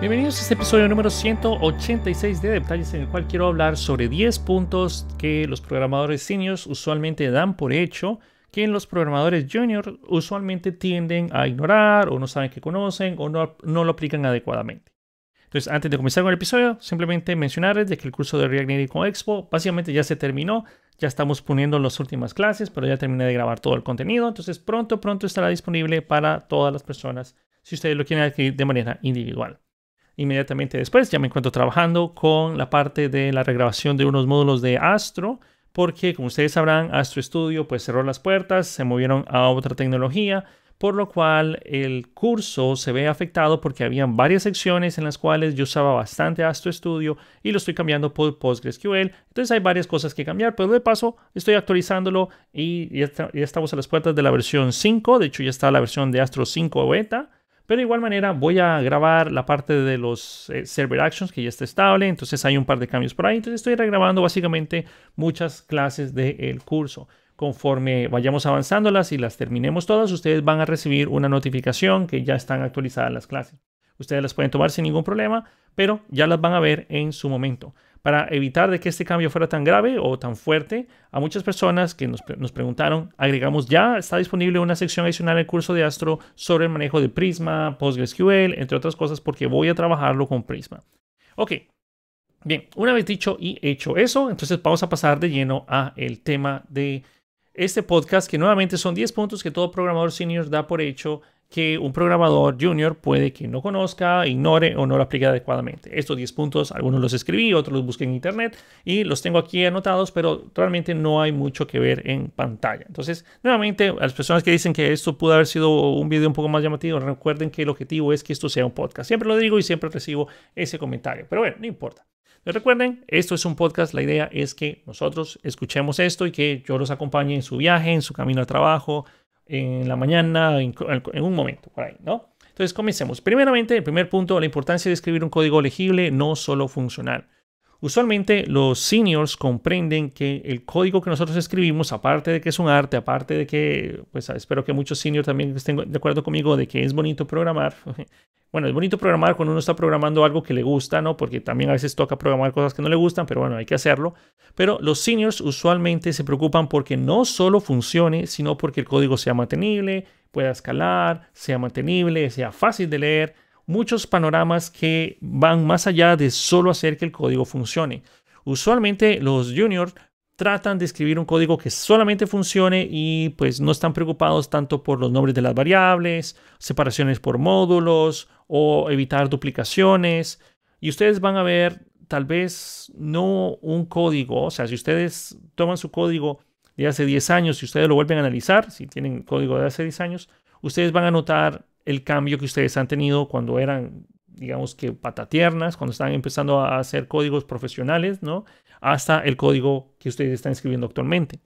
Bienvenidos a este episodio número 186 de Detalles en el cual quiero hablar sobre 10 puntos que los programadores seniors usualmente dan por hecho que los programadores juniors usualmente tienden a ignorar o no saben que conocen o no, lo aplican adecuadamente. Entonces, antes de comenzar con el episodio, simplemente mencionarles de que el curso de React Native con Expo básicamente ya se terminó. Ya estamos poniendo las últimas clases, pero ya terminé de grabar todo el contenido. Entonces, pronto, pronto estará disponible para todas las personas si ustedes lo quieren adquirir de manera individual inmediatamente después ya me encuentro trabajando con la parte de la regrabación de unos módulos de Astro, porque como ustedes sabrán, Astro Studio pues cerró las puertas, se movieron a otra tecnología, por lo cual el curso se ve afectado porque habían varias secciones en las cuales yo usaba bastante Astro Studio y lo estoy cambiando por PostgreSQL. Entonces hay varias cosas que cambiar, pero de paso estoy actualizándolo y ya, ya estamos a las puertas de la versión 5, de hecho ya está la versión de Astro 5 beta pero de igual manera voy a grabar la parte de los eh, server actions que ya está estable, entonces hay un par de cambios por ahí, entonces estoy regrabando básicamente muchas clases del curso. Conforme vayamos avanzándolas y las terminemos todas, ustedes van a recibir una notificación que ya están actualizadas las clases. Ustedes las pueden tomar sin ningún problema, pero ya las van a ver en su momento. Para evitar de que este cambio fuera tan grave o tan fuerte, a muchas personas que nos, preguntaron, agregamos ya, está disponible una sección adicional en el curso de Astro sobre el manejo de Prisma, PostgreSQL, entre otras cosas, porque voy a trabajarlo con Prisma. Ok, bien, una vez dicho y hecho eso, entonces vamos a pasar de lleno a el tema de este podcast, que nuevamente son 10 puntos que todo programador senior da por hecho que un programador junior puede que no conozca, ignore o no lo aplique adecuadamente. Estos 10 puntos, algunos los escribí, otros los busqué en internet y los tengo aquí anotados, pero realmente no hay mucho que ver en pantalla. Entonces, nuevamente, a las personas que dicen que esto pudo haber sido un video un poco más llamativo, recuerden que el objetivo es que esto sea un podcast. Siempre lo digo y siempre recibo ese comentario, pero bueno, no importa. recuerden, esto es un podcast, la idea es que nosotros escuchemos esto y que yo los acompañe en su viaje, en su camino al trabajo, en la mañana, en, un momento, por ahí, ¿no? Entonces comencemos. Primeramente, el primer punto, la importancia de escribir un código legible, no solo funcional. Usualmente los seniors comprenden que el código que nosotros escribimos, aparte de que es un arte, aparte de que, pues espero que muchos seniors también estén de acuerdo conmigo de que es bonito programar. Bueno, es bonito programar cuando uno está programando algo que le gusta, ¿no? Porque también a veces toca programar cosas que no le gustan, pero bueno, hay que hacerlo. Pero los seniors usualmente se preocupan porque no solo funcione, sino porque el código sea mantenible, pueda escalar, sea mantenible, sea fácil de leer muchos panoramas que van más allá de solo hacer que el código funcione. Usualmente los juniors tratan de escribir un código que solamente funcione y pues no están preocupados tanto por los nombres de las variables, separaciones por módulos o evitar duplicaciones. Y ustedes van a ver tal vez no un código, o sea, si ustedes toman su código de hace 10 años y ustedes lo vuelven a analizar, si tienen código de hace 10 años, ustedes van a notar el cambio que ustedes han tenido cuando eran, digamos que patatiernas, cuando están empezando a hacer códigos profesionales, ¿no? Hasta el código que ustedes están escribiendo actualmente.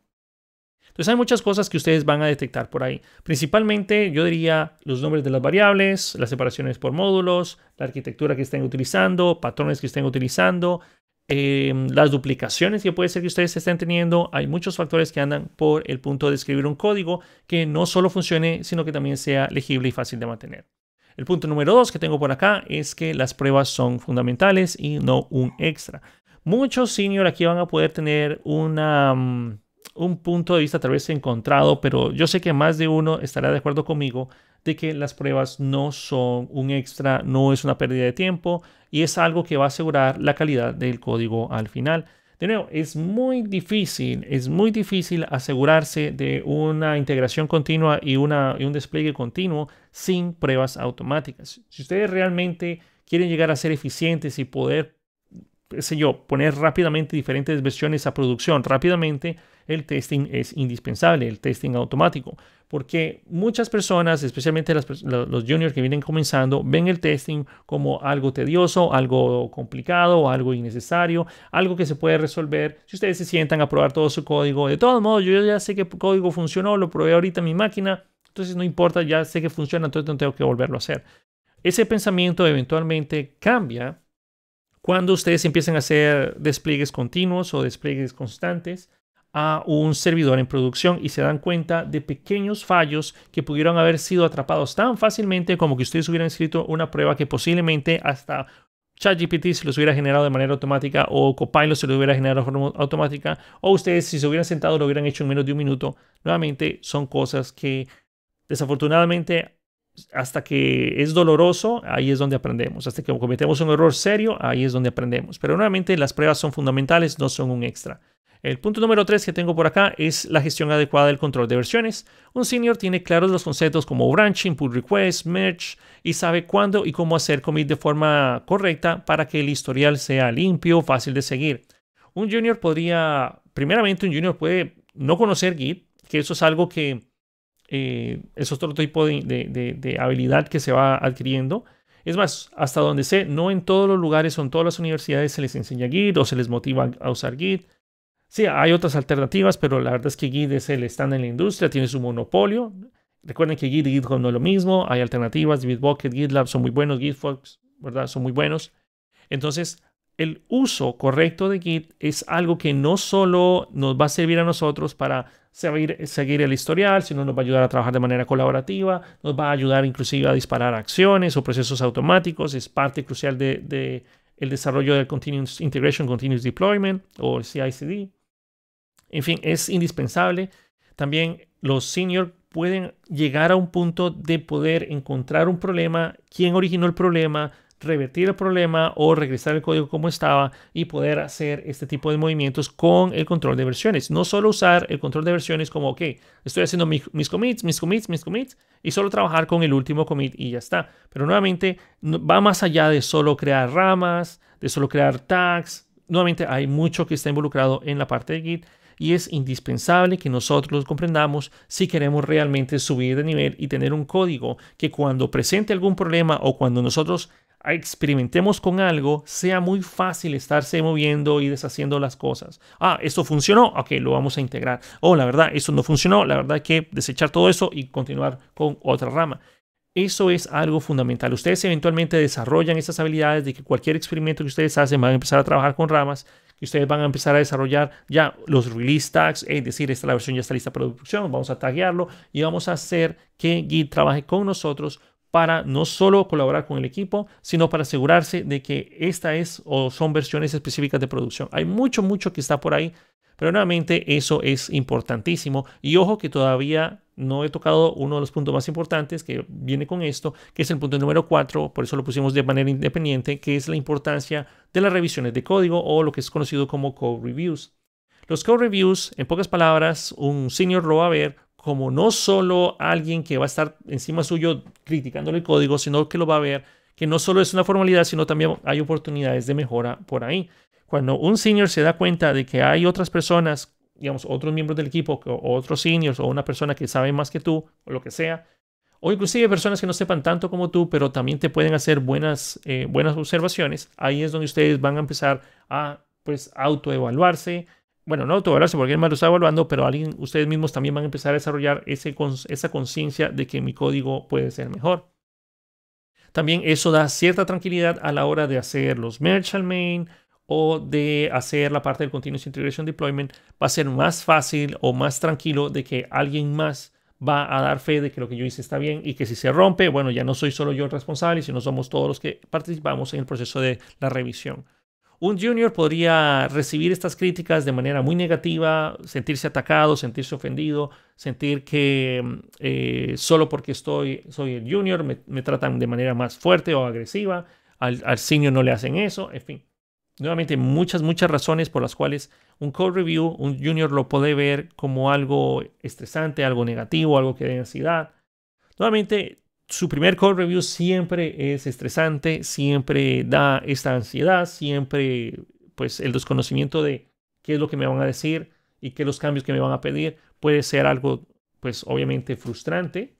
Entonces hay muchas cosas que ustedes van a detectar por ahí. Principalmente yo diría los nombres de las variables, las separaciones por módulos, la arquitectura que estén utilizando, patrones que estén utilizando, Em, las duplicaciones que puede ser que ustedes estén teniendo. Hay muchos factores que andan por el punto de escribir un código que no solo funcione, sino que también sea legible y fácil de mantener. El punto número dos que tengo por acá es que las pruebas son fundamentales y no un extra. Muchos senior aquí van a poder tener una, mm, un punto de vista tal vez encontrado, pero yo sé que más de uno estará de acuerdo conmigo de que las pruebas no son un extra, no es una pérdida de tiempo y es algo que va a asegurar la calidad del código al final. De nuevo, es muy difícil, es muy difícil asegurarse de una integración continua y, una, y un despliegue continuo sin pruebas automáticas. Si ustedes realmente quieren llegar a ser eficientes y poder sé yo, poner rápidamente diferentes versiones a producción rápidamente, el testing es indispensable, el testing automático, porque muchas personas, especialmente los juniors que vienen comenzando, ven el testing como algo tedioso, algo complicado, algo innecesario, algo que se puede resolver si ustedes se sientan a probar todo su código. De todos modos, yo ya sé que el código funcionó, lo probé ahorita en mi máquina, entonces no importa, ya sé que funciona, entonces no tengo que volverlo a hacer. Ese pensamiento eventualmente cambia cuando ustedes empiezan a hacer despliegues continuos o despliegues constantes a un servidor en producción y se dan cuenta de pequeños fallos que pudieron haber sido atrapados tan fácilmente como que ustedes hubieran escrito una prueba que posiblemente hasta ChatGPT se los hubiera generado de manera automática o Copilot se los hubiera generado de forma automática o ustedes si se hubieran sentado lo hubieran hecho en menos de un minuto. Nuevamente son cosas que desafortunadamente hasta que es doloroso, ahí es donde aprendemos. Hasta que cometemos un error serio, ahí es donde aprendemos. Pero nuevamente las pruebas son fundamentales, no son un extra. El punto número 3 que tengo por acá es la gestión adecuada del control de versiones. Un senior tiene claros los conceptos como branching, pull request, merge y sabe cuándo y cómo hacer commit de forma correcta para que el historial sea limpio, fácil de seguir. Un junior podría, primeramente un junior puede no conocer Git, que eso es algo que eh, es otro tipo de, habilidad que se va adquiriendo. Es más, hasta donde sé, no en todos los lugares o en todas las universidades se les enseña Git o se les motiva a usar Git. Sí, hay otras alternativas, pero la verdad es que Git es el estándar en la industria, tiene su monopolio. Recuerden que Git y GitHub no es lo mismo, hay alternativas, Bitbucket, GitLab son muy buenos, GitFox, ¿verdad? Son muy buenos. Entonces, el uso correcto de Git es algo que no solo nos va a servir a nosotros para se va a seguir el historial, si no, nos va a ayudar a trabajar de manera colaborativa, nos va a ayudar inclusive a disparar acciones o procesos automáticos, es parte crucial de, el desarrollo del Continuous Integration, Continuous Deployment o CICD. En fin, es indispensable. También los senior pueden llegar a un punto de poder encontrar un problema, quién originó el problema, revertir el problema o regresar el código como estaba y poder hacer este tipo de movimientos con el control de versiones. No solo usar el control de versiones como, ok, estoy haciendo mis, commits, mis commits, mis commits, y solo trabajar con el último commit y ya está. Pero nuevamente va más allá de solo crear ramas, de solo crear tags. Nuevamente hay mucho que está involucrado en la parte de Git y es indispensable que nosotros comprendamos si queremos realmente subir de nivel y tener un código que cuando presente algún problema o cuando nosotros experimentemos con algo, sea muy fácil estarse moviendo y deshaciendo las cosas. Ah, esto funcionó, ok, lo vamos a integrar. Oh, la verdad, eso no funcionó, la verdad que desechar todo eso y continuar con otra rama. Eso es algo fundamental. Ustedes eventualmente desarrollan esas habilidades de que cualquier experimento que ustedes hacen van a empezar a trabajar con ramas, que ustedes van a empezar a desarrollar ya los release tags, es decir, esta la versión ya está lista para producción, vamos a taguearlo y vamos a hacer que Git trabaje con nosotros para no solo colaborar con el equipo, sino para asegurarse de que esta es o son versiones específicas de producción. Hay mucho, mucho que está por ahí, pero nuevamente eso es importantísimo. Y ojo que todavía no he tocado uno de los puntos más importantes que viene con esto, que es el punto número cuatro, por eso lo pusimos de manera independiente, que es la importancia de las revisiones de código o lo que es conocido como code reviews. Los code reviews, en pocas palabras, un senior lo va a ver como no solo alguien que va a estar encima suyo criticándole el código, sino que lo va a ver, que no solo es una formalidad, sino también hay oportunidades de mejora por ahí. Cuando un senior se da cuenta de que hay otras personas, digamos, otros miembros del equipo, o otros seniors, o una persona que sabe más que tú, o lo que sea, o inclusive personas que no sepan tanto como tú, pero también te pueden hacer buenas, eh, buenas observaciones, ahí es donde ustedes van a empezar a pues autoevaluarse, bueno, no autoevaluarse porque alguien más lo está evaluando, pero alguien, ustedes mismos también van a empezar a desarrollar esa conciencia de que mi código puede ser mejor. También eso da cierta tranquilidad a la hora de hacer los merge al main o de hacer la parte del Continuous Integration Deployment. Va a ser más fácil o más tranquilo de que alguien más va a dar fe de que lo que yo hice está bien y que si se rompe, bueno, ya no soy solo yo el responsable, y si no somos todos los que participamos en el proceso de la revisión un junior podría recibir estas críticas de manera muy negativa, sentirse atacado, sentirse ofendido, sentir que mm, eh, solo porque estoy, soy el junior me, tratan de manera más fuerte o agresiva, al, al senior no le hacen eso, en fin. Nuevamente, muchas, muchas razones por las cuales un code review, un junior lo puede ver como algo estresante, algo negativo, algo que da ansiedad. Nuevamente, su primer code review siempre es estresante, siempre da esta ansiedad, siempre pues el desconocimiento de qué es lo que me van a decir y qué los cambios que me van a pedir puede ser algo pues obviamente frustrante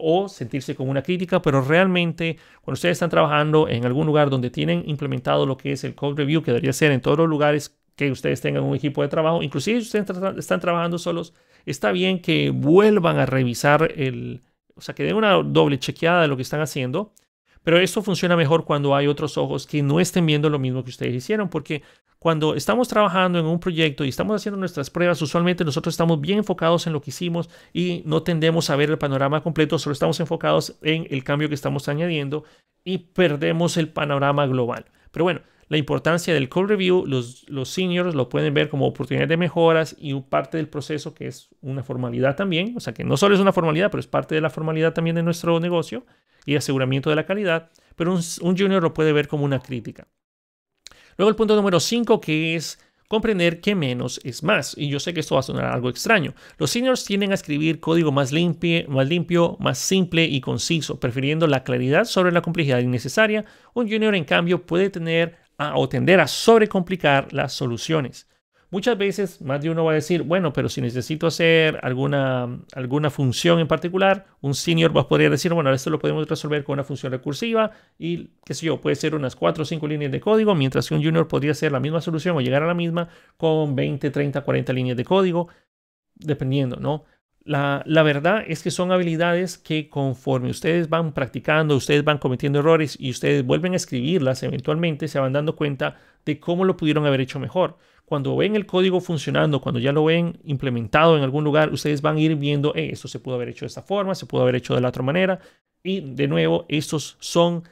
o sentirse como una crítica, pero realmente cuando ustedes están trabajando en algún lugar donde tienen implementado lo que es el code review, que debería ser en todos los lugares que ustedes tengan un equipo de trabajo, inclusive si ustedes están trabajando solos, está bien que vuelvan a revisar el, o sea, que den una doble chequeada de lo que están haciendo. Pero esto funciona mejor cuando hay otros ojos que no estén viendo lo mismo que ustedes hicieron, porque cuando estamos trabajando en un proyecto y estamos haciendo nuestras pruebas, usualmente nosotros estamos bien enfocados en lo que hicimos y no tendemos a ver el panorama completo, solo estamos enfocados en el cambio que estamos añadiendo y perdemos el panorama global. Pero bueno, la importancia del code review, los, los seniors lo pueden ver como oportunidades de mejoras y parte del proceso que es una formalidad también, o sea que no solo es una formalidad, pero es parte de la formalidad también de nuestro negocio y aseguramiento de la calidad, pero un, junior lo puede ver como una crítica. Luego el punto número 5 que es comprender que menos es más. Y yo sé que esto va a sonar algo extraño. Los seniors tienden a escribir código más limpio, más, limpio, más simple y conciso, prefiriendo la claridad sobre la complejidad innecesaria. Un junior, en cambio, puede tener a, o tender a sobrecomplicar las soluciones. Muchas veces más de uno va a decir, bueno, pero si necesito hacer alguna, alguna función en particular, un senior va a decir, bueno, esto lo podemos resolver con una función recursiva y qué sé yo, puede ser unas cuatro o cinco líneas de código, mientras que un junior podría hacer la misma solución o llegar a la misma con 20, 30, 40 líneas de código, dependiendo, ¿no? La, verdad es que son habilidades que conforme ustedes van practicando, ustedes van cometiendo errores y ustedes vuelven a escribirlas, eventualmente se van dando cuenta de cómo lo pudieron haber hecho mejor. Cuando ven el código funcionando, cuando ya lo ven implementado en algún lugar, ustedes van a ir viendo, eh, esto se pudo haber hecho de esta forma, se pudo haber hecho de la otra manera. Y de nuevo, estos son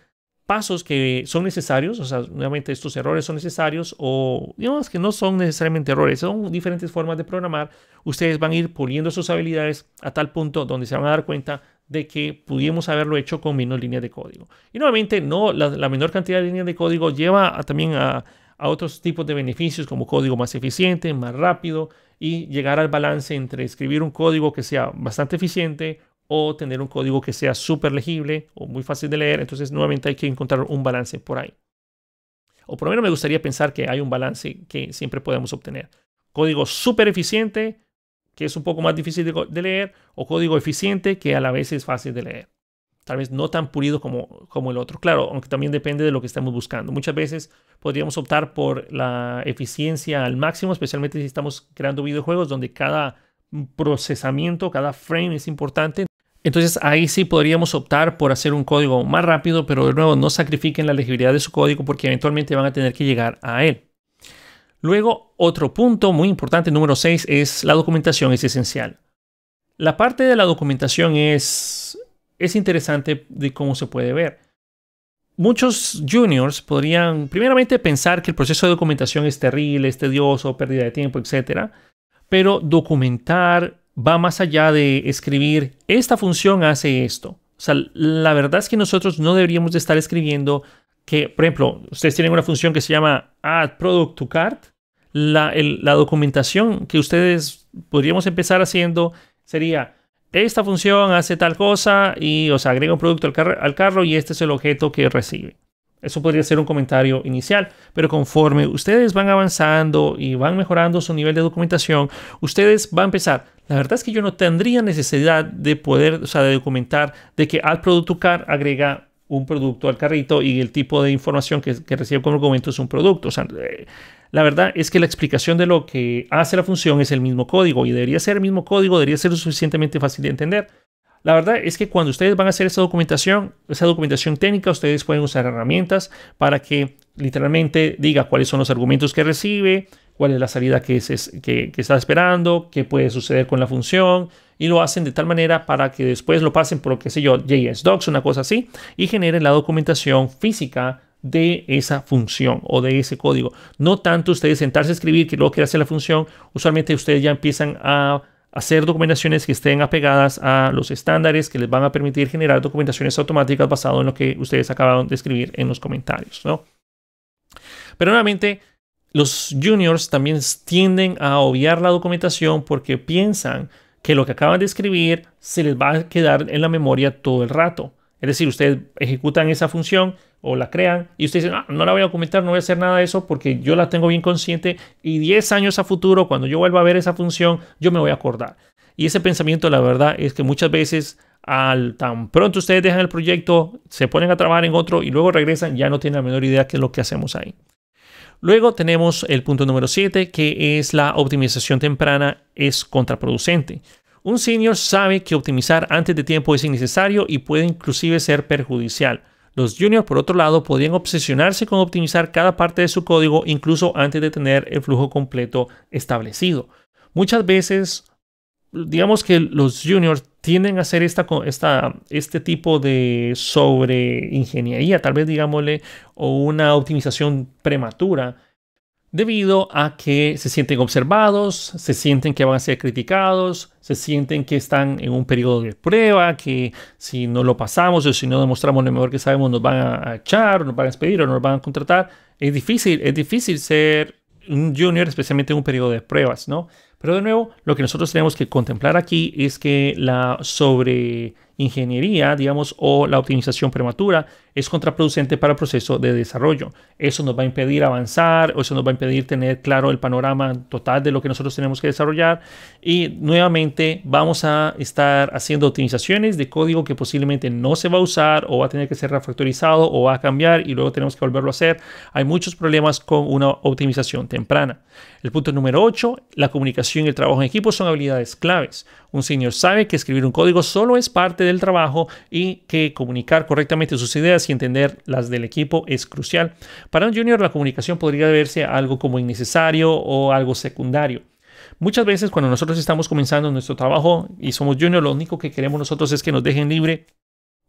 pasos que son necesarios, o sea, nuevamente estos errores son necesarios o digamos que no son necesariamente errores, son diferentes formas de programar, ustedes van a ir puliendo sus habilidades a tal punto donde se van a dar cuenta de que pudimos haberlo hecho con menos líneas de código. Y nuevamente, no, la, menor cantidad de líneas de código lleva también a otros tipos de beneficios como código más eficiente, más rápido y llegar al balance entre escribir un código que sea bastante eficiente o tener un código que sea súper legible o muy fácil de leer. Entonces, nuevamente hay que encontrar un balance por ahí. O por lo menos me gustaría pensar que hay un balance que siempre podemos obtener. Código súper eficiente, que es un poco más difícil de, leer, o código eficiente, que a la vez es fácil de leer. Tal vez no tan pulido como, como el otro. Claro, aunque también depende de lo que estamos buscando. Muchas veces podríamos optar por la eficiencia al máximo, especialmente si estamos creando videojuegos donde cada procesamiento, cada frame es importante. Entonces ahí sí podríamos optar por hacer un código más rápido, pero de nuevo no sacrifiquen la legibilidad de su código porque eventualmente van a tener que llegar a él. Luego, otro punto muy importante, número 6, es la documentación es esencial. La parte de la documentación es, es interesante de cómo se puede ver. Muchos juniors podrían primeramente pensar que el proceso de documentación es terrible, es tedioso, pérdida de tiempo, etc. Pero documentar va más allá de escribir, esta función hace esto. O sea, la verdad es que nosotros no deberíamos de estar escribiendo que, por ejemplo, ustedes tienen una función que se llama add product to cart. La, documentación que ustedes podríamos empezar haciendo sería, esta función hace tal cosa y, os agrega un producto al carro y este es el objeto que recibe. Eso podría ser un comentario inicial, pero conforme ustedes van avanzando y van mejorando su nivel de documentación, ustedes van a empezar. La verdad es que yo no tendría necesidad de poder, o sea, de documentar de que al producto car agrega un producto al carrito y el tipo de información que, que recibe como documento es un producto. O sea, eh, la verdad es que la explicación de lo que hace la función es el mismo código y debería ser el mismo código, debería ser lo suficientemente fácil de entender. La verdad es que cuando ustedes van a hacer esa documentación, esa documentación técnica, ustedes pueden usar herramientas para que literalmente diga cuáles son los argumentos que recibe, cuál es la salida que, está esperando, qué puede suceder con la función, y lo hacen de tal manera para que después lo pasen por, qué sé yo, JS Docs, una cosa así, y generen la documentación física de esa función o de ese código. No tanto ustedes sentarse a escribir que luego que hacer la función, usualmente ustedes ya empiezan a hacer documentaciones que estén apegadas a los estándares que les van a permitir generar documentaciones automáticas basado en lo que ustedes acabaron de escribir en los comentarios, ¿no? Pero nuevamente, los juniors también tienden a obviar la documentación porque piensan que lo que acaban de escribir se les va a quedar en la memoria todo el rato. Es decir, ustedes ejecutan esa función o la crean y ustedes dicen, ah, no la voy a documentar, no voy a hacer nada de eso porque yo la tengo bien consciente y 10 años a futuro, cuando yo vuelva a ver esa función, yo me voy a acordar. Y ese pensamiento, la verdad, es que muchas veces al tan pronto ustedes dejan el proyecto, se ponen a trabajar en otro y luego regresan, ya no tienen la menor idea qué es lo que hacemos ahí. Luego tenemos el punto número 7, que es la optimización temprana es contraproducente. Un senior sabe que optimizar antes de tiempo es innecesario y puede inclusive ser perjudicial. Los juniors, por otro lado, podrían obsesionarse con optimizar cada parte de su código incluso antes de tener el flujo completo establecido. Muchas veces, digamos que los juniors tienden a hacer este tipo de sobreingeniería, tal vez digámosle, o una optimización prematura debido a que se sienten observados, se sienten que van a ser criticados, se sienten que están en un periodo de prueba, que si no lo pasamos o si no demostramos lo mejor que sabemos nos van a echar, nos van a despedir o nos van a contratar. Es difícil, es difícil ser un junior, especialmente en un periodo de pruebas, ¿no? Pero de nuevo, lo que nosotros tenemos que contemplar aquí es que la sobreingeniería, digamos, o la optimización prematura es contraproducente para el proceso de desarrollo. Eso nos va a impedir avanzar, o eso nos va a impedir tener claro el panorama total de lo que nosotros tenemos que desarrollar. Y nuevamente vamos a estar haciendo optimizaciones de código que posiblemente no se va a usar o va a tener que ser refactorizado o va a cambiar y luego tenemos que volverlo a hacer. Hay muchos problemas con una optimización temprana. El punto número 8, la comunicación y el trabajo en equipo son habilidades claves. Un senior sabe que escribir un código solo es parte del trabajo y que comunicar correctamente sus ideas y entender las del equipo es crucial. Para un junior la comunicación podría verse algo como innecesario o algo secundario. Muchas veces cuando nosotros estamos comenzando nuestro trabajo y somos junior, lo único que queremos nosotros es que nos dejen libre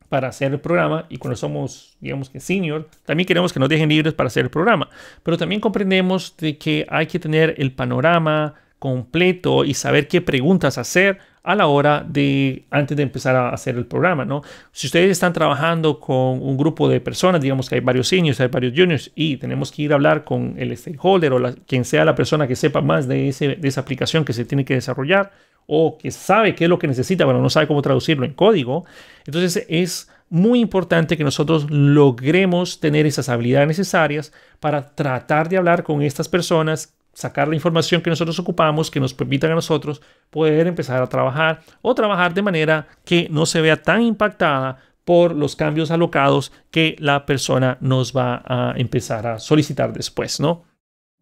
para hacer el programa y cuando somos, digamos que senior, también queremos que nos dejen libres para hacer el programa. Pero también comprendemos de que hay que tener el panorama, completo y saber qué preguntas hacer a la hora de antes de empezar a hacer el programa, ¿no? Si ustedes están trabajando con un grupo de personas, digamos que hay varios seniors, hay varios juniors y tenemos que ir a hablar con el stakeholder o quien sea la persona que sepa más de, esa aplicación que se tiene que desarrollar o que sabe qué es lo que necesita, pero no sabe cómo traducirlo en código. Entonces es muy importante que nosotros logremos tener esas habilidades necesarias para tratar de hablar con estas personas sacar la información que nosotros ocupamos, que nos permitan a nosotros poder empezar a trabajar o trabajar de manera que no se vea tan impactada por los cambios alocados que la persona nos va a empezar a solicitar después, ¿no?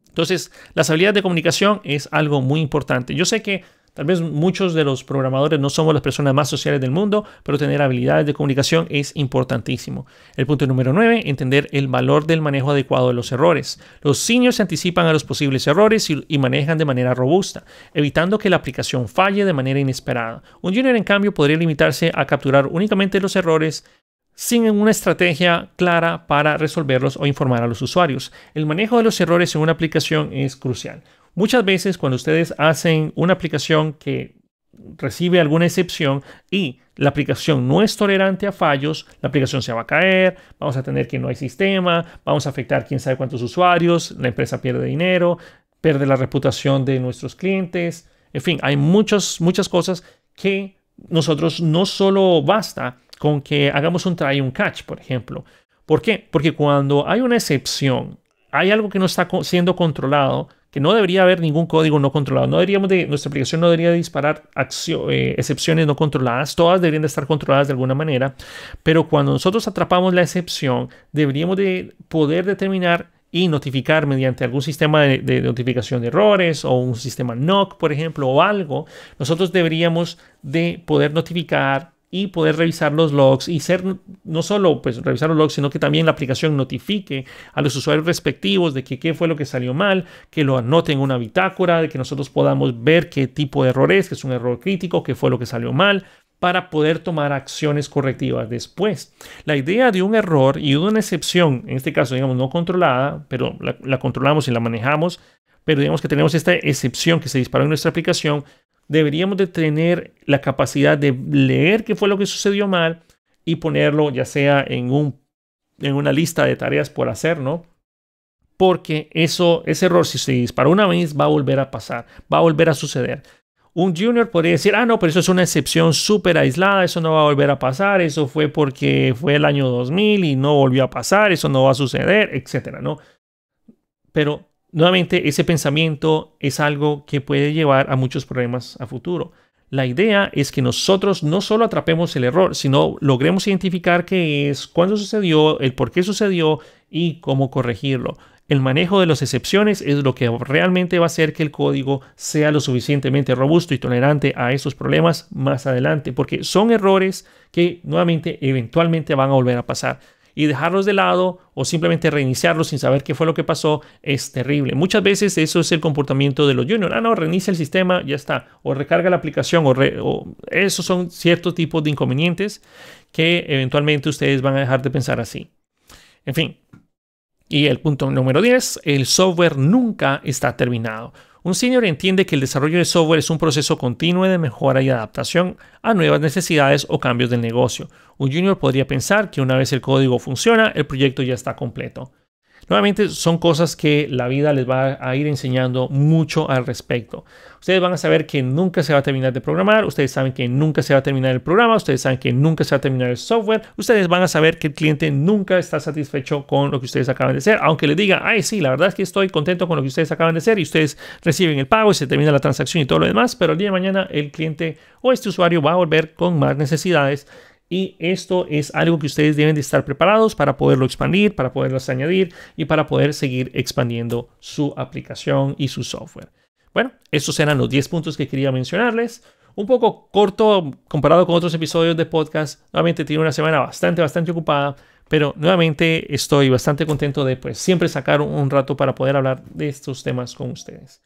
Entonces, las habilidades de comunicación es algo muy importante. Yo sé que Tal vez muchos de los programadores no somos las personas más sociales del mundo, pero tener habilidades de comunicación es importantísimo. El punto número 9, entender el valor del manejo adecuado de los errores. Los seniors se anticipan a los posibles errores y, y manejan de manera robusta, evitando que la aplicación falle de manera inesperada. Un junior, en cambio, podría limitarse a capturar únicamente los errores sin una estrategia clara para resolverlos o informar a los usuarios. El manejo de los errores en una aplicación es crucial. Muchas veces cuando ustedes hacen una aplicación que recibe alguna excepción y la aplicación no es tolerante a fallos, la aplicación se va a caer, vamos a tener que no hay sistema, vamos a afectar quién sabe cuántos usuarios, la empresa pierde dinero, pierde la reputación de nuestros clientes, en fin, hay muchas, muchas cosas que nosotros no solo basta con que hagamos un try y un catch, por ejemplo. ¿Por qué? Porque cuando hay una excepción, hay algo que no está siendo controlado, que no debería haber ningún código no controlado. No deberíamos de, nuestra aplicación no debería disparar eh, excepciones no controladas. Todas deberían estar controladas de alguna manera. Pero cuando nosotros atrapamos la excepción, deberíamos de poder determinar y notificar mediante algún sistema de, notificación de errores o un sistema NOC, por ejemplo, o algo, nosotros deberíamos de poder notificar y poder revisar los logs y ser no solo pues revisar los logs, sino que también la aplicación notifique a los usuarios respectivos de que qué fue lo que salió mal, que lo anoten en una bitácora, de que nosotros podamos ver qué tipo de error es, que es un error crítico, qué fue lo que salió mal, para poder tomar acciones correctivas después. La idea de un error y de una excepción, en este caso digamos no controlada, pero la, la controlamos y la manejamos, pero digamos que tenemos esta excepción que se disparó en nuestra aplicación, deberíamos de tener la capacidad de leer qué fue lo que sucedió mal y ponerlo ya sea en, un, en una lista de tareas por hacer, ¿no? Porque eso, ese error, si se dispara una vez, va a volver a pasar, va a volver a suceder. Un junior podría decir, ah, no, pero eso es una excepción súper aislada, eso no va a volver a pasar, eso fue porque fue el año 2000 y no volvió a pasar, eso no va a suceder, etcétera, ¿no? Pero Nuevamente, ese pensamiento es algo que puede llevar a muchos problemas a futuro. La idea es que nosotros no solo atrapemos el error, sino logremos identificar qué es, cuándo sucedió, el por qué sucedió y cómo corregirlo. El manejo de las excepciones es lo que realmente va a hacer que el código sea lo suficientemente robusto y tolerante a esos problemas más adelante, porque son errores que nuevamente eventualmente van a volver a pasar y dejarlos de lado o simplemente reiniciarlos sin saber qué fue lo que pasó es terrible. Muchas veces eso es el comportamiento de los juniors. Ah, no, reinicia el sistema, ya está. O recarga la aplicación. O, esos son ciertos tipos de inconvenientes que eventualmente ustedes van a dejar de pensar así. En fin. Y el punto número 10, el software nunca está terminado. Un senior entiende que el desarrollo de software es un proceso continuo de mejora y adaptación a nuevas necesidades o cambios del negocio. Un junior podría pensar que una vez el código funciona, el proyecto ya está completo. Nuevamente son cosas que la vida les va a ir enseñando mucho al respecto. Ustedes van a saber que nunca se va a terminar de programar, ustedes saben que nunca se va a terminar el programa, ustedes saben que nunca se va a terminar el software, ustedes van a saber que el cliente nunca está satisfecho con lo que ustedes acaban de hacer, aunque le diga, ay sí, la verdad es que estoy contento con lo que ustedes acaban de hacer y ustedes reciben el pago y se termina la transacción y todo lo demás, pero el día de mañana el cliente o este usuario va a volver con más necesidades y esto es algo que ustedes deben de estar preparados para poderlo expandir, para poderlos añadir y para poder seguir expandiendo su aplicación y su software. Bueno, estos eran los 10 puntos que quería mencionarles. Un poco corto comparado con otros episodios de podcast. Nuevamente tiene una semana bastante, bastante ocupada. Pero nuevamente estoy bastante contento de pues siempre sacar un rato para poder hablar de estos temas con ustedes.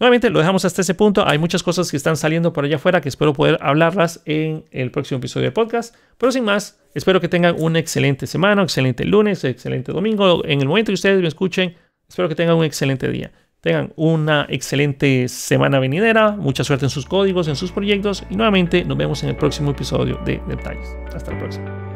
Nuevamente lo dejamos hasta ese punto. Hay muchas cosas que están saliendo por allá afuera que espero poder hablarlas en el próximo episodio de podcast. Pero sin más, espero que tengan una excelente semana, excelente lunes, excelente domingo. En el momento que ustedes me escuchen, espero que tengan un excelente día. Tengan una excelente semana venidera, mucha suerte en sus códigos, en sus proyectos y nuevamente nos vemos en el próximo episodio de Detalles. Hasta el próximo.